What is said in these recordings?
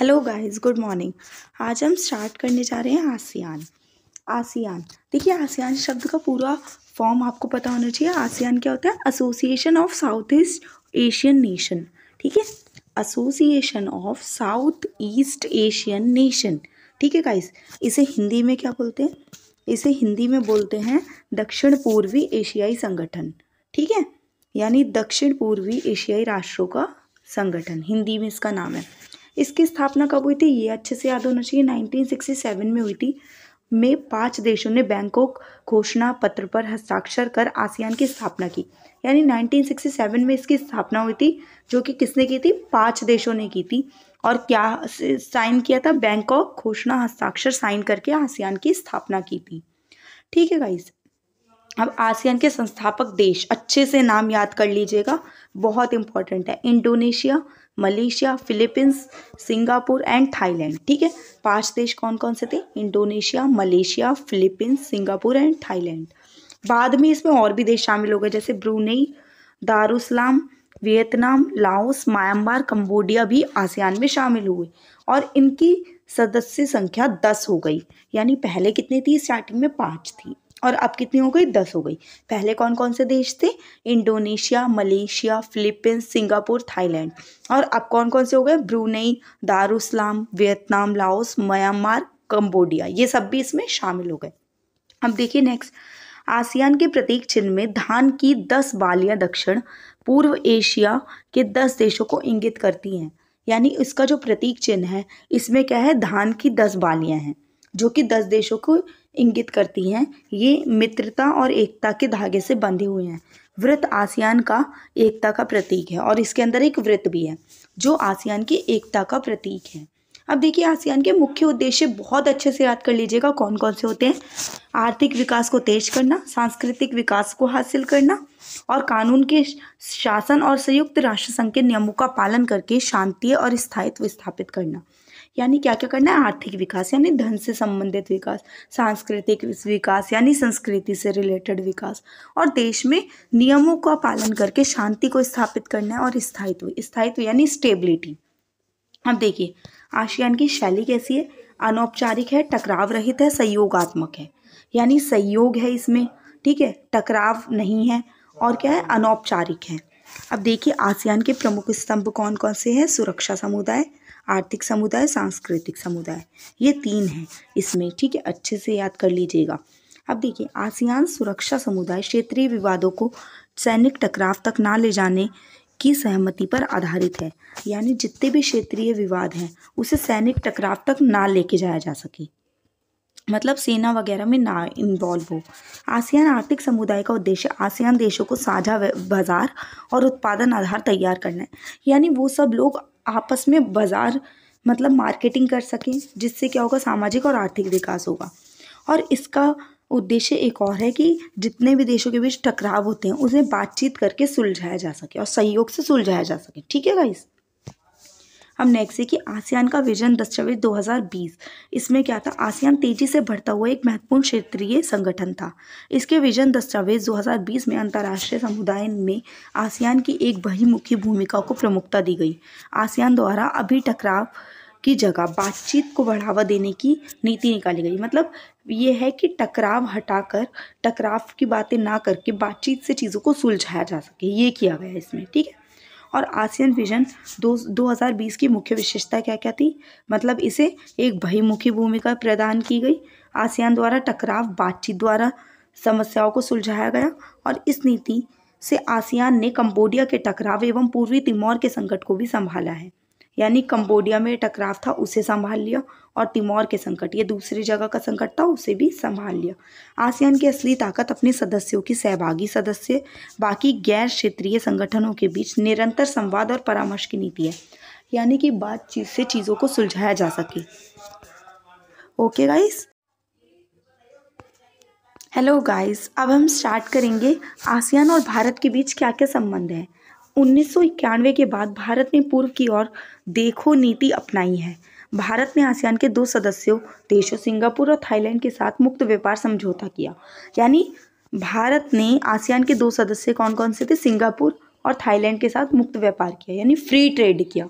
hello guys good morning आज हम start करने जा रहे हैं आसियान आसियान देखिए आसियान शब्द का पूरा फॉर्म आपको पता होना चाहिए आसियान क्या होता है association of south east Asian nation ठीक है association of south east Asian nation ठीक है गाइस इसे हिंदी में क्या बोलते हैं इसे हिंदी में बोलते हैं दक्षिण पूर्वी एशियाई संगठन ठीक है यानी दक्षिण पूर्वी एशियाई राष्ट्रों का संगठन हिंदी में इसका नाम है इसकी स्थापना कब हुई थी ये अच्छे से याद होना चाहिए 1967 में हुई थी में पांच देशों ने बैंकॉक घोषणा पत्र पर हस्ताक्षर कर आसियान की स्थापना की यानी 1967 में इसकी स्थापना हुई थी जो कि किसने की थी पांच देशों ने की थी और क्या साइन किया था बैंकॉक घोषणा हस्ताक्षर साइन करके आसियान की स्थापना की थी ठीक है गाइस अब आसियान के संस्थापक देश अच्छे से नाम याद कर लीजिएगा बहुत इंपॉर्टेंट है Indonesia Malaysia Philippines Singapore and Thailand ठीक है पांच देश कौन कौन से थे Indonesia Malaysia Philippines Singapore and Thailand बाद में इसमें और भी देश शामिल हो गए जैसे Brunei Darussalam Vietnam Laos Myanmar Cambodia भी आसियान में शामिल हुए और इनकी सदस्य संख्या दस हो गई यानी पहले कितनी थी स्टार्टिंग में पाँच थी और अब कितनी हो गई दस हो गई पहले कौन कौन से देश थे Indonesia Malaysia Philippines Singapore Thailand और अब कौन कौन से हो गए Brunei Darussalam Vietnam Laos Myanmar Cambodia ये सब भी इसमें शामिल हो गए अब देखिए नेक्स्ट आसियान के प्रतीक चिन्ह में धान की दस बालियां दक्षिण पूर्व एशिया के दस देशों को इंगित करती हैं यानी इसका जो प्रतीक चिन्ह है इसमें क्या है धान की दस बालियां हैं जो कि दस देशों को इंगित करती हैं ये मित्रता और एकता के धागे से बंधे हुए हैं व्रत आसियान का एकता का प्रतीक है और इसके अंदर एक व्रत भी है जो आसियान की एकता का प्रतीक है अब देखिए आसियान के मुख्य उद्देश्य बहुत अच्छे से याद कर लीजिएगा कौन कौन से होते हैं आर्थिक विकास को तेज करना सांस्कृतिक विकास को हासिल करना और कानून के शासन और संयुक्त राष्ट्र संघ के नियमों का पालन करके शांति और स्थायित्व स्थापित करना यानी क्या क्या करना है आर्थिक विकास यानी धन से संबंधित विकास सांस्कृतिक विकास यानी संस्कृति से रिलेटेड विकास और देश में नियमों का पालन करके शांति को स्थापित करना है और स्थायित्व स्थायित्व यानी स्टेबिलिटी अब देखिए आशियान की शैली कैसी है अनौपचारिक है टकराव रहित है सहयोगात्मक है यानी सहयोग है इसमें ठीक है टकराव नहीं है और क्या है अनौपचारिक है अब देखिए आसियान के प्रमुख स्तंभ कौन कौन से हैं सुरक्षा समुदाय आर्थिक समुदाय सांस्कृतिक समुदाय ये तीन हैं इसमें ठीक है अच्छे से याद कर लीजिएगा अब देखिए आसियान सुरक्षा समुदाय क्षेत्रीय विवादों को सैनिक टकराव तक ना ले जाने की सहमति पर आधारित है यानी जितने भी क्षेत्रीय विवाद हैं उसे सैनिक टकराव तक ना लेके जाया जा सके मतलब सेना वगैरह में ना इन्वॉल्व हो आसियान आर्थिक समुदाय का उद्देश्य आसियान देशों को साझा बाजार और उत्पादन आधार तैयार करना है यानी वो सब लोग आपस में बाज़ार मतलब मार्केटिंग कर सकें जिससे क्या होगा सामाजिक और आर्थिक विकास होगा और इसका उद्देश्य एक और है कि जितने भी देशों के बीच टकराव होते हैं उसे बातचीत करके सुलझाया जा सके और सहयोग से सुलझाया जा सके ठीक है गाइस हम नेक्स्ट देखिए आसियान का विजन दस्तावेज 2020 इसमें क्या था आसियान तेजी से बढ़ता हुआ एक महत्वपूर्ण क्षेत्रीय संगठन था इसके विजन दस्तावेज 2020 में अंतर्राष्ट्रीय समुदाय में आसियान की एक बहिमुखी भूमिका को प्रमुखता दी गई आसियान द्वारा अभी टकराव की जगह बातचीत को बढ़ावा देने की नीति निकाली गई मतलब ये है कि टकराव हटाकर टकराव की बातें ना करके बातचीत से चीज़ों को सुलझाया जा सके ये किया गया इसमें ठीक है और आसियन विजन दो बीस की मुख्य विशेषता क्या क्या थी मतलब इसे एक बहिमुखी भूमिका प्रदान की गई आसियान द्वारा टकराव बातचीत द्वारा समस्याओं को सुलझाया गया और इस नीति से आसियान ने कंबोडिया के टकराव एवं पूर्वी तिमौर के संकट को भी संभाला है यानी कंबोडिया में टकराव था उसे संभाल लिया और तिमोर के संकट ये दूसरी जगह का संकट था उसे भी संभाल लिया आसियान की असली ताकत अपने सदस्यों की सहभागी सदस्य बाकी गैर क्षेत्रीय संगठनों के बीच निरंतर संवाद और परामर्श की नीति है यानी कि बातचीत से चीज़ों को सुलझाया जा सके ओके गाइस हेलो गाइस अब हम स्टार्ट करेंगे आसियान और भारत के बीच क्या क्या संबंध हैं उन्नीस के बाद भारत ने पूर्व की ओर देखो नीति अपनाई है भारत ने आसियान के दो सदस्यों देशों सिंगापुर और थाईलैंड के साथ मुक्त व्यापार समझौता किया यानी भारत ने आसियान के दो सदस्य कौन कौन से थे सिंगापुर और थाईलैंड के साथ मुक्त व्यापार किया यानी फ्री ट्रेड किया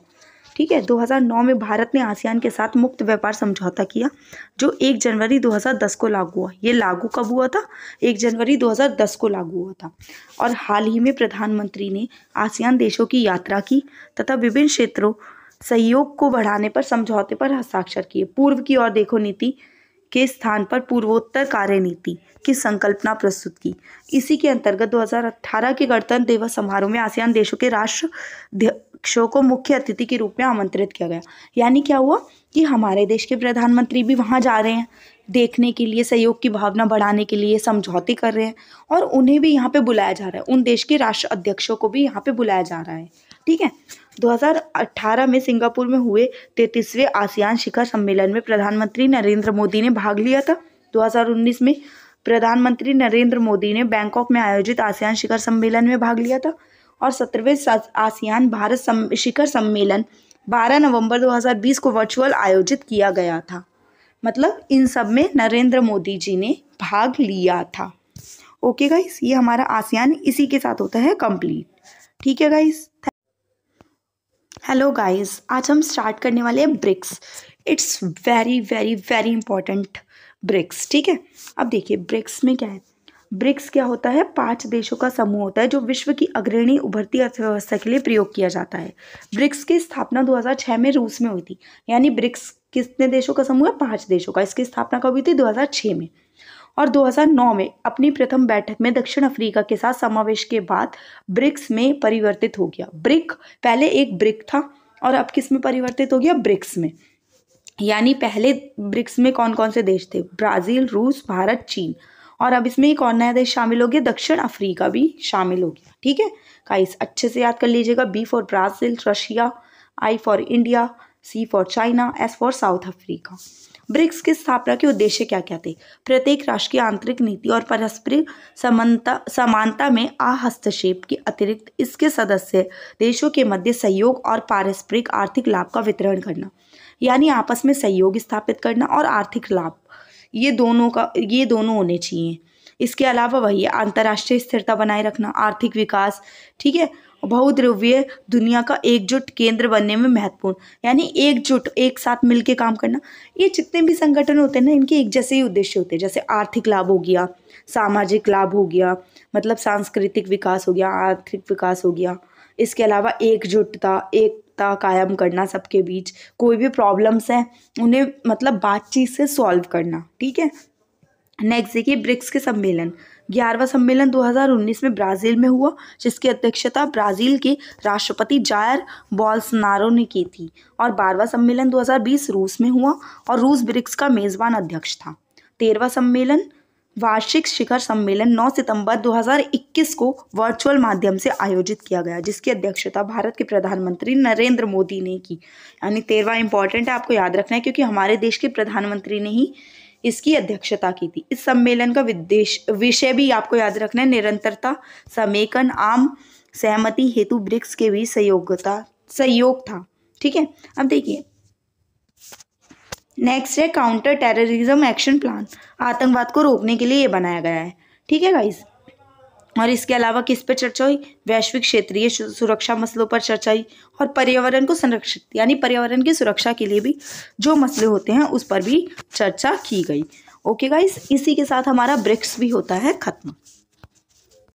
ठीक है 2009 में भारत ने आसियान के साथ मुक्त व्यापार समझौता किया जो 1 जनवरी 2010 को लागू हुआ ये लागू कब हुआ था 1 जनवरी 2010 को लागू हुआ था और हाल ही में प्रधानमंत्री ने आसियान देशों की यात्रा की तथा विभिन्न क्षेत्रों सहयोग को बढ़ाने पर समझौते पर हस्ताक्षर किए पूर्व की ओर देखो नीति के स्थान पर पूर्वोत्तर कार्य नीति की संकल्पना प्रस्तुत की इसी के अंतर्गत 2018 के गणतंत्र दिवस समारोह में आसियान देशों के राष्ट्र शो को मुख्य अतिथि के रूप में आमंत्रित किया गया यानी क्या हुआ कि हमारे देश के प्रधानमंत्री भी वहाँ जा रहे हैं देखने के लिए सहयोग की भावना बढ़ाने के लिए समझौते कर रहे हैं और उन्हें भी यहाँ पे बुलाया जा रहा है उन देश के राष्ट्र अध्यक्षों को भी यहाँ पे बुलाया जा रहा है ठीक है 2018 में सिंगापुर में हुए तैतीसवें आसियान शिखर सम्मेलन में प्रधानमंत्री नरेंद्र मोदी ने भाग लिया था दो में प्रधानमंत्री नरेंद्र मोदी ने बैंकॉक में आयोजित आसियान शिखर सम्मेलन में भाग लिया था और सत्रहवें आसियान भारत सम, शिखर सम्मेलन 12 नवंबर 2020 को वर्चुअल आयोजित किया गया था मतलब इन सब में नरेंद्र मोदी जी ने भाग लिया था ओके गाइस ये हमारा आसियान इसी के साथ होता है कंप्लीट ठीक है गाइस हेलो गाइस आज हम स्टार्ट करने वाले हैं BRICS it's very very very important BRICS ठीक है अब देखिए ब्रिक्स में क्या है ब्रिक्स क्या होता है पांच देशों का समूह होता है जो विश्व की अग्रणी उभरती अर्थव्यवस्था के लिए प्रयोग किया जाता है ब्रिक्स की स्थापना 2006 में रूस में हुई थी यानी ब्रिक्स कितने देशों का समूह है पांच देशों का इसकी स्थापना कब हुई थी 2006 में और 2009 में अपनी प्रथम बैठक में दक्षिण अफ्रीका के साथ समावेश के बाद ब्रिक्स में परिवर्तित हो गया ब्रिक पहले एक ब्रिक था और अब किस में परिवर्तित हो गया ब्रिक्स में यानी पहले ब्रिक्स में कौन कौन से देश थे ब्राज़ील रूस भारत चीन और अब इसमें एक और नया देश शामिल हो गया दक्षिण अफ्रीका भी शामिल हो गया ठीक है काइस अच्छे से याद कर लीजिएगा B for Brazil Russia I for India C for China S for South Africa BRICS की स्थापना के उद्देश्य क्या क्या थे प्रत्येक राष्ट्र की आंतरिक नीति और परस्पर समानता समानता में अहस्तक्षेप के अतिरिक्त इसके सदस्य देशों के मध्य सहयोग और पारस्परिक आर्थिक लाभ का वितरण करना यानी आपस में सहयोग स्थापित करना और आर्थिक लाभ ये दोनों का ये दोनों होने चाहिए इसके अलावा वही अंतर्राष्ट्रीय स्थिरता बनाए रखना आर्थिक विकास ठीक है बहुद्रव्य दुनिया का एकजुट केंद्र बनने में महत्वपूर्ण यानी एकजुट एक साथ मिलके काम करना ये जितने भी संगठन होते हैं ना इनके एक जैसे ही उद्देश्य होते हैं जैसे आर्थिक लाभ हो गया सामाजिक लाभ हो गया मतलब सांस्कृतिक विकास हो गया आर्थिक विकास हो गया इसके अलावा एकजुटता एक एकता कायम करना सबके बीच कोई भी प्रॉब्लम्स हैं उन्हें मतलब बातचीत से सॉल्व करना ठीक है नेक्स्ट देखिए ब्रिक्स के सम्मेलन ग्यारहवा सम्मेलन 2019 में ब्राज़ील में हुआ जिसकी अध्यक्षता ब्राज़ील के राष्ट्रपति जायर बॉल्सनारो ने की थी और बारहवा सम्मेलन 2020 रूस में हुआ और रूस ब्रिक्स का मेज़बान अध्यक्ष था तेरहवा सम्मेलन वार्षिक शिखर सम्मेलन 9 सितंबर 2021 को वर्चुअल माध्यम से आयोजित किया गया जिसकी अध्यक्षता भारत के प्रधानमंत्री नरेंद्र मोदी ने की यानी तेरवा इंपॉर्टेंट है आपको याद रखना है क्योंकि हमारे देश के प्रधानमंत्री ने ही इसकी अध्यक्षता की थी इस सम्मेलन का विदेश विषय भी आपको याद रखना है निरंतरता समेकन आम सहमति हेतु ब्रिक्स के बीच सहयोगता सहयोग था ठीक है अब देखिए नेक्स्ट है काउंटर टेररिज्म एक्शन प्लान आतंकवाद को रोकने के लिए ये बनाया गया है ठीक है गाइज और इसके अलावा किस पर चर्चा हुई वैश्विक क्षेत्रीय सुरक्षा मसलों पर चर्चा हुई और पर्यावरण को संरक्षित यानी पर्यावरण की सुरक्षा के लिए भी जो मसले होते हैं उस पर भी चर्चा की गई ओके गाइज इसी के साथ हमारा ब्रिक्स भी होता है खत्म